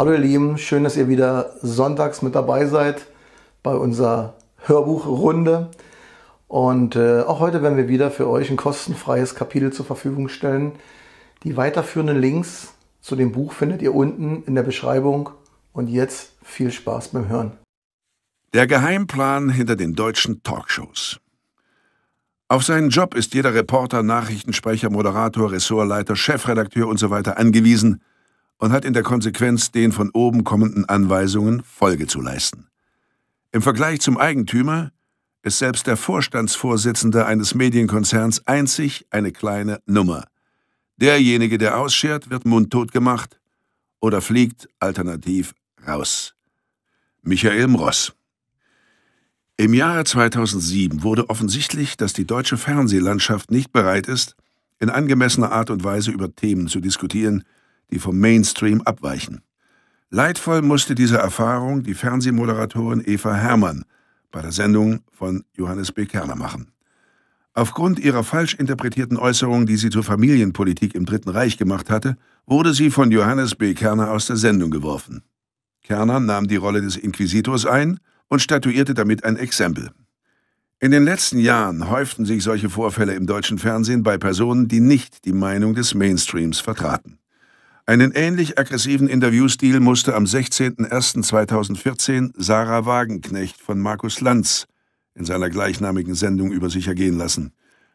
Hallo ihr Lieben, schön, dass ihr wieder sonntags mit dabei seid bei unserer Hörbuchrunde. Und äh, auch heute werden wir wieder für euch ein kostenfreies Kapitel zur Verfügung stellen. Die weiterführenden Links zu dem Buch findet ihr unten in der Beschreibung. Und jetzt viel Spaß beim Hören. Der Geheimplan hinter den deutschen Talkshows. Auf seinen Job ist jeder Reporter, Nachrichtensprecher, Moderator, Ressortleiter, Chefredakteur usw. So angewiesen, und hat in der Konsequenz den von oben kommenden Anweisungen Folge zu leisten. Im Vergleich zum Eigentümer ist selbst der Vorstandsvorsitzende eines Medienkonzerns einzig eine kleine Nummer. Derjenige, der ausschert, wird mundtot gemacht oder fliegt alternativ raus. Michael Mross Im Jahre 2007 wurde offensichtlich, dass die deutsche Fernsehlandschaft nicht bereit ist, in angemessener Art und Weise über Themen zu diskutieren, die vom Mainstream abweichen. Leidvoll musste diese Erfahrung die Fernsehmoderatorin Eva Herrmann bei der Sendung von Johannes B. Kerner machen. Aufgrund ihrer falsch interpretierten Äußerungen, die sie zur Familienpolitik im Dritten Reich gemacht hatte, wurde sie von Johannes B. Kerner aus der Sendung geworfen. Kerner nahm die Rolle des Inquisitors ein und statuierte damit ein Exempel. In den letzten Jahren häuften sich solche Vorfälle im deutschen Fernsehen bei Personen, die nicht die Meinung des Mainstreams vertraten. Einen ähnlich aggressiven Interviewstil musste am 16.01.2014 Sarah Wagenknecht von Markus Lanz in seiner gleichnamigen Sendung über sich ergehen lassen.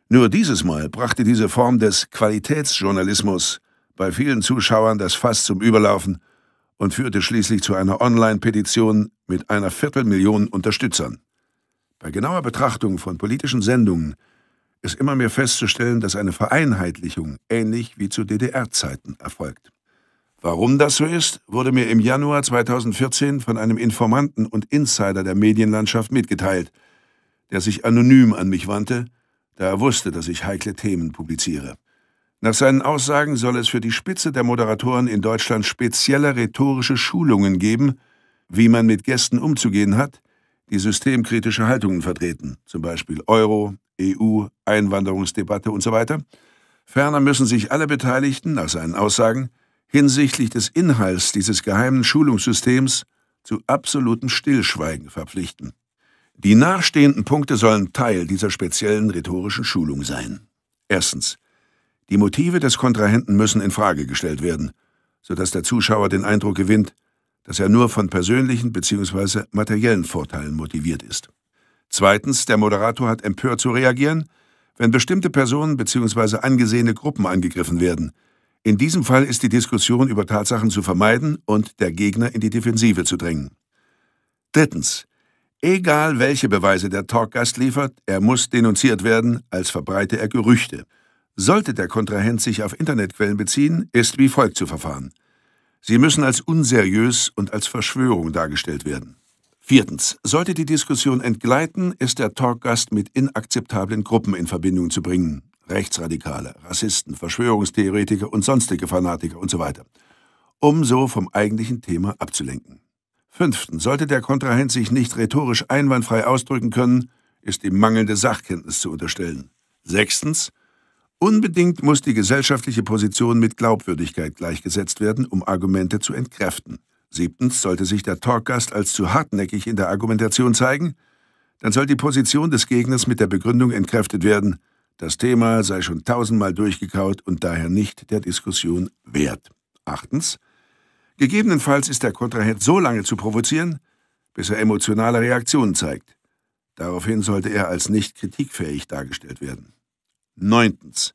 Nur dieses Mal brachte diese Form des Qualitätsjournalismus bei vielen Zuschauern das Fass zum Überlaufen und führte schließlich zu einer Online-Petition mit einer Viertelmillion Unterstützern. Bei genauer Betrachtung von politischen Sendungen ist immer mehr festzustellen, dass eine Vereinheitlichung ähnlich wie zu DDR-Zeiten erfolgt. Warum das so ist, wurde mir im Januar 2014 von einem Informanten und Insider der Medienlandschaft mitgeteilt, der sich anonym an mich wandte, da er wusste, dass ich heikle Themen publiziere. Nach seinen Aussagen soll es für die Spitze der Moderatoren in Deutschland spezielle rhetorische Schulungen geben, wie man mit Gästen umzugehen hat, die systemkritische Haltungen vertreten, zum Beispiel Euro, EU, Einwanderungsdebatte usw. So Ferner müssen sich alle Beteiligten, nach seinen Aussagen, hinsichtlich des Inhalts dieses geheimen Schulungssystems zu absolutem Stillschweigen verpflichten. Die nachstehenden Punkte sollen Teil dieser speziellen rhetorischen Schulung sein. Erstens. Die Motive des Kontrahenten müssen in Frage gestellt werden, sodass der Zuschauer den Eindruck gewinnt, dass er nur von persönlichen bzw. materiellen Vorteilen motiviert ist. Zweitens, der Moderator hat empört zu reagieren, wenn bestimmte Personen bzw. angesehene Gruppen angegriffen werden, in diesem Fall ist die Diskussion über Tatsachen zu vermeiden und der Gegner in die Defensive zu drängen. Drittens. Egal welche Beweise der Talkgast liefert, er muss denunziert werden, als verbreite er Gerüchte. Sollte der Kontrahent sich auf Internetquellen beziehen, ist wie folgt zu verfahren. Sie müssen als unseriös und als Verschwörung dargestellt werden. Viertens. Sollte die Diskussion entgleiten, ist der Talkgast mit inakzeptablen Gruppen in Verbindung zu bringen. Rechtsradikale, Rassisten, Verschwörungstheoretiker und sonstige Fanatiker usw., so um so vom eigentlichen Thema abzulenken. Fünftens, sollte der Kontrahent sich nicht rhetorisch einwandfrei ausdrücken können, ist ihm mangelnde Sachkenntnis zu unterstellen. Sechstens, unbedingt muss die gesellschaftliche Position mit Glaubwürdigkeit gleichgesetzt werden, um Argumente zu entkräften. Siebtens, sollte sich der Talkgast als zu hartnäckig in der Argumentation zeigen, dann soll die Position des Gegners mit der Begründung entkräftet werden, das Thema sei schon tausendmal durchgekaut und daher nicht der Diskussion wert. Achtens. Gegebenenfalls ist der Kontrahent so lange zu provozieren, bis er emotionale Reaktionen zeigt. Daraufhin sollte er als nicht kritikfähig dargestellt werden. Neuntens.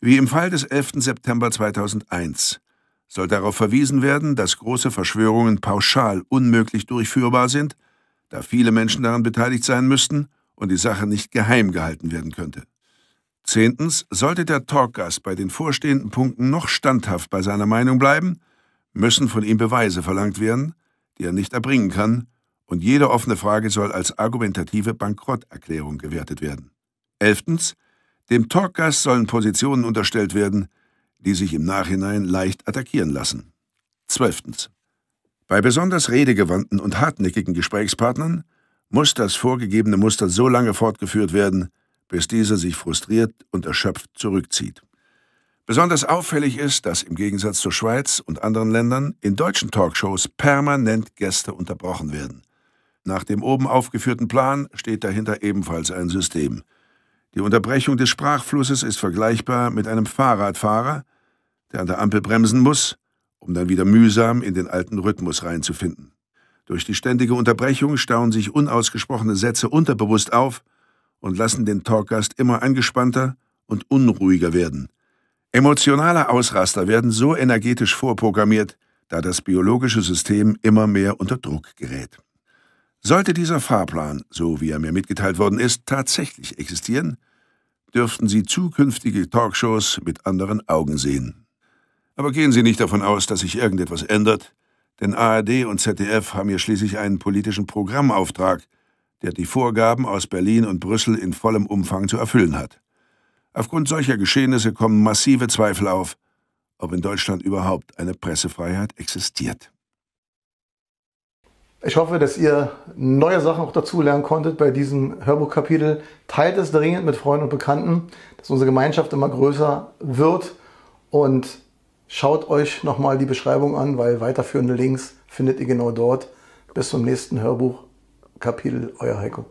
Wie im Fall des 11. September 2001 soll darauf verwiesen werden, dass große Verschwörungen pauschal unmöglich durchführbar sind, da viele Menschen daran beteiligt sein müssten und die Sache nicht geheim gehalten werden könnte. Zehntens, sollte der Talkgast bei den vorstehenden Punkten noch standhaft bei seiner Meinung bleiben, müssen von ihm Beweise verlangt werden, die er nicht erbringen kann, und jede offene Frage soll als argumentative Bankrotterklärung gewertet werden. Elftens, dem Talkgast sollen Positionen unterstellt werden, die sich im Nachhinein leicht attackieren lassen. Zwölftens. Bei besonders redegewandten und hartnäckigen Gesprächspartnern muss das vorgegebene Muster so lange fortgeführt werden, bis dieser sich frustriert und erschöpft zurückzieht. Besonders auffällig ist, dass im Gegensatz zur Schweiz und anderen Ländern in deutschen Talkshows permanent Gäste unterbrochen werden. Nach dem oben aufgeführten Plan steht dahinter ebenfalls ein System. Die Unterbrechung des Sprachflusses ist vergleichbar mit einem Fahrradfahrer, der an der Ampel bremsen muss, um dann wieder mühsam in den alten Rhythmus reinzufinden. Durch die ständige Unterbrechung stauen sich unausgesprochene Sätze unterbewusst auf und lassen den Talkgast immer angespannter und unruhiger werden. Emotionale Ausraster werden so energetisch vorprogrammiert, da das biologische System immer mehr unter Druck gerät. Sollte dieser Fahrplan, so wie er mir mitgeteilt worden ist, tatsächlich existieren, dürften Sie zukünftige Talkshows mit anderen Augen sehen. Aber gehen Sie nicht davon aus, dass sich irgendetwas ändert, denn ARD und ZDF haben ja schließlich einen politischen Programmauftrag, der die Vorgaben aus Berlin und Brüssel in vollem Umfang zu erfüllen hat. Aufgrund solcher Geschehnisse kommen massive Zweifel auf, ob in Deutschland überhaupt eine Pressefreiheit existiert. Ich hoffe, dass ihr neue Sachen auch dazulernen konntet bei diesem Hörbuchkapitel. Teilt es dringend mit Freunden und Bekannten, dass unsere Gemeinschaft immer größer wird und schaut euch nochmal die Beschreibung an, weil weiterführende Links findet ihr genau dort. Bis zum nächsten Hörbuch. Kapitel, euer Heiko.